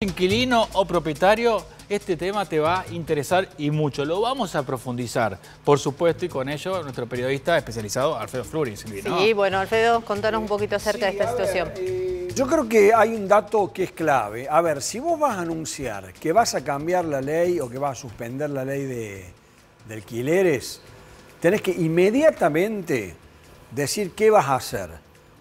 Inquilino o propietario, este tema te va a interesar y mucho. Lo vamos a profundizar, por supuesto, y con ello nuestro periodista especializado, Alfredo Flurin. y Sí, bueno, Alfredo, contanos un poquito acerca de esta situación. Eh, yo creo que hay un dato que es clave. A ver, si vos vas a anunciar que vas a cambiar la ley o que vas a suspender la ley de, de alquileres, tenés que inmediatamente decir qué vas a hacer.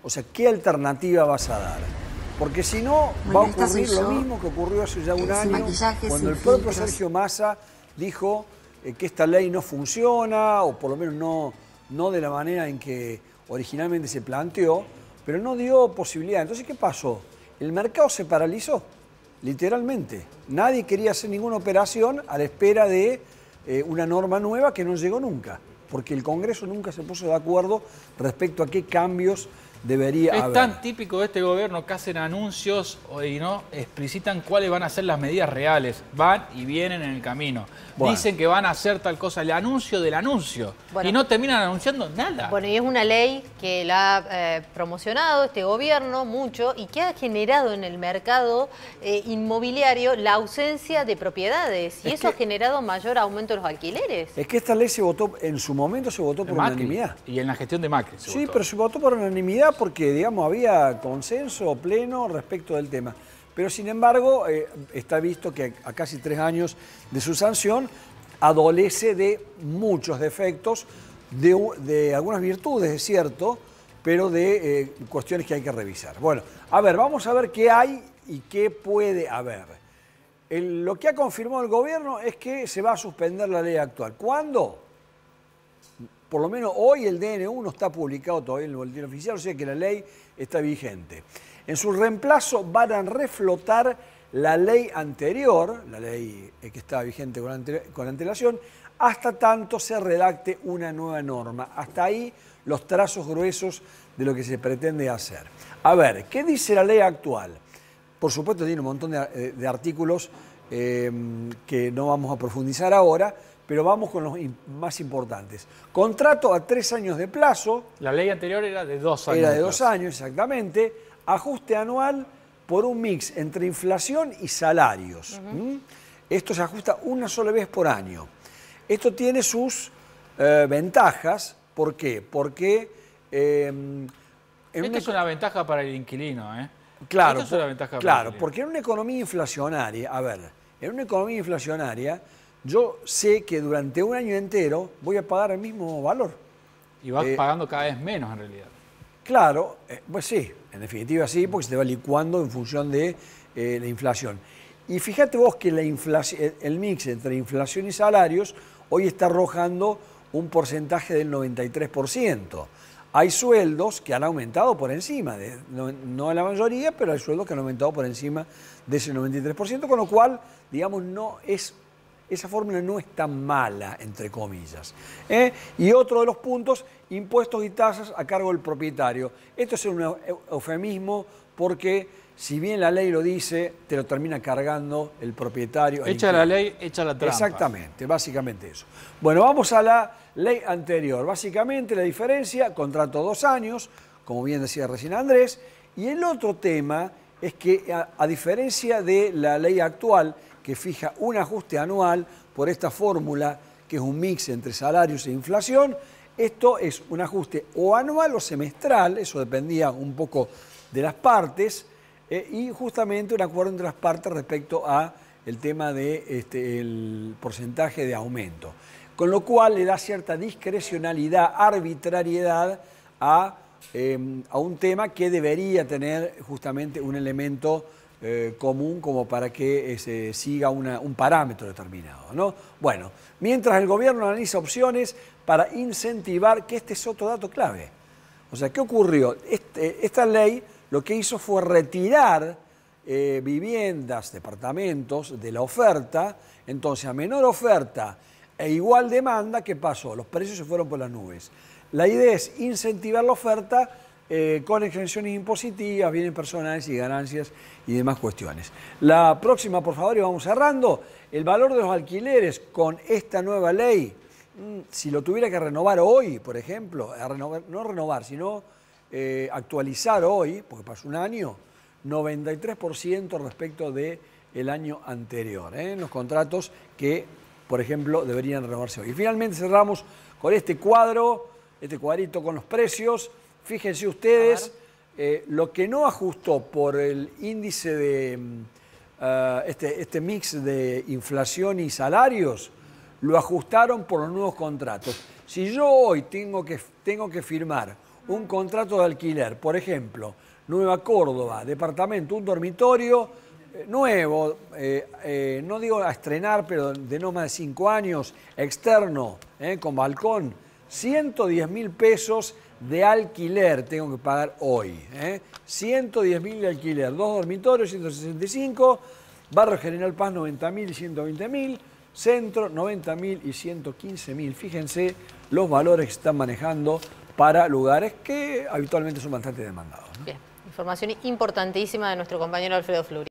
O sea, qué alternativa vas a dar. Porque si no, va a ocurrir lo mismo que ocurrió hace ya un año, cuando el propio Sergio Massa dijo eh, que esta ley no funciona, o por lo menos no, no de la manera en que originalmente se planteó, pero no dio posibilidad. Entonces, ¿qué pasó? El mercado se paralizó, literalmente. Nadie quería hacer ninguna operación a la espera de eh, una norma nueva que no llegó nunca, porque el Congreso nunca se puso de acuerdo respecto a qué cambios es tan típico de este gobierno que hacen anuncios y no explicitan cuáles van a ser las medidas reales. Van y vienen en el camino. Dicen que van a hacer tal cosa, el anuncio del anuncio. Y no terminan anunciando nada. Bueno, y es una ley que la ha eh, promocionado este gobierno mucho y que ha generado en el mercado eh, inmobiliario la ausencia de propiedades. Y eso ha generado mayor aumento de los alquileres. Es que esta ley se votó, en su momento se votó por unanimidad. Y en la gestión de Macri. sí, pero se votó por unanimidad porque, digamos, había consenso pleno respecto del tema. Pero, sin embargo, eh, está visto que a casi tres años de su sanción adolece de muchos defectos, de, algunas virtudes, es cierto, pero de eh, cuestiones que hay que revisar. Bueno, a ver, vamos a ver qué hay y qué puede haber. lo que ha confirmado el gobierno es que se va a suspender la ley actual. ¿Cuándo? por lo menos hoy el DNU no está publicado todavía en el boletín oficial, o sea que la ley está vigente. En su reemplazo van a reflotar la ley anterior, la ley eh, que estaba vigente con, la antelación, hasta tanto se redacte una nueva norma. Hasta ahí los trazos gruesos de lo que se pretende hacer. A ver, ¿qué dice la ley actual? Por supuesto tiene un montón de, eh, artículos eh, que no vamos a profundizar ahora, pero vamos con los más importantes. Contrato a tres años de plazo. La ley anterior era de dos años. Era de, dos años, exactamente. Ajuste anual por un mix entre inflación y salarios. Esto se ajusta una sola vez por año. Esto tiene sus eh, ventajas. ¿Por qué? Porque... Em, Esta es una ventaja para el inquilino, ¿eh? Claro, es una ventaja claro porque en una economía inflacionaria, a ver, en una economía inflacionaria yo sé que durante un año entero voy a pagar el mismo valor. Y vas eh, pagando cada vez menos en realidad. Claro, eh, pues sí, en definitiva sí, porque se te va licuando en función de eh, la inflación. Y fíjate vos que la el mix entre inflación y salarios hoy está arrojando un porcentaje del 93%. Hay sueldos que han aumentado por encima, no, no, la mayoría, pero hay sueldos que han aumentado por encima de ese 93%, con lo cual, digamos, no es esa fórmula no es tan mala, entre comillas. ¿eh? Y otro de los puntos, impuestos y tasas a cargo del propietario. Esto es un eufemismo porque si bien la ley lo dice, te lo termina cargando el propietario. Echa la ley, echa la trampa. Exactamente, básicamente eso. Bueno, vamos a la ley anterior. Básicamente la diferencia, contrato dos años, como bien decía recién Andrés, y el otro tema es que a, diferencia de la ley actual, que fija un ajuste anual por esta fórmula, que es un mix entre salarios e inflación, esto es un ajuste o anual o semestral, eso dependía un poco de las partes, eh, y justamente un acuerdo entre las partes respecto a el tema del de, este, el porcentaje de aumento. Con lo cual le da cierta discrecionalidad, arbitrariedad a Em, a un tema que debería tener justamente un elemento eh, común como para que se este, siga un parámetro determinado. ¿no? Bueno, mientras el gobierno analiza opciones para incentivar, que este es otro dato clave. O sea, ¿qué ocurrió? Este, esta ley lo que hizo fue retirar eh, viviendas, departamentos de la oferta, entonces a menor oferta e igual demanda, ¿qué pasó? Los precios se fueron por las nubes. La idea es incentivar la oferta eh, con exenciones impositivas, bienes personales y ganancias y demás cuestiones. La próxima, por favor, y vamos cerrando. El valor de los alquileres con esta nueva ley, mm, si lo tuviera que renovar hoy, por ejemplo, no renovar, sino eh, actualizar hoy, porque pasó un año, 93% respecto del año anterior, ¿eh? en los contratos que, por ejemplo, deberían renovarse hoy. Y finalmente cerramos con este cuadro este cuadrito con los precios. Fíjense ustedes, eh, lo que no ajustó por el índice de mm, ah, este, este mix de inflación y salarios, lo ajustaron por los nuevos contratos. Si yo hoy tengo que, tengo que firmar un contrato de alquiler, por ejemplo, Nueva Córdoba, departamento, un dormitorio eh, nuevo, eh, no digo a estrenar, pero de no más de cinco años, externo, con balcón, 110 mil pesos de alquiler tengo que pagar hoy. ¿eh? 110 mil de alquiler, dos dormitorios, 165, Barrio General Paz 90 mil y 120 mil, Centro 90 mil y 115 mil. Fíjense los valores que están manejando para lugares que habitualmente son bastante demandados. Bien, información importantísima de nuestro compañero Alfredo Fluri.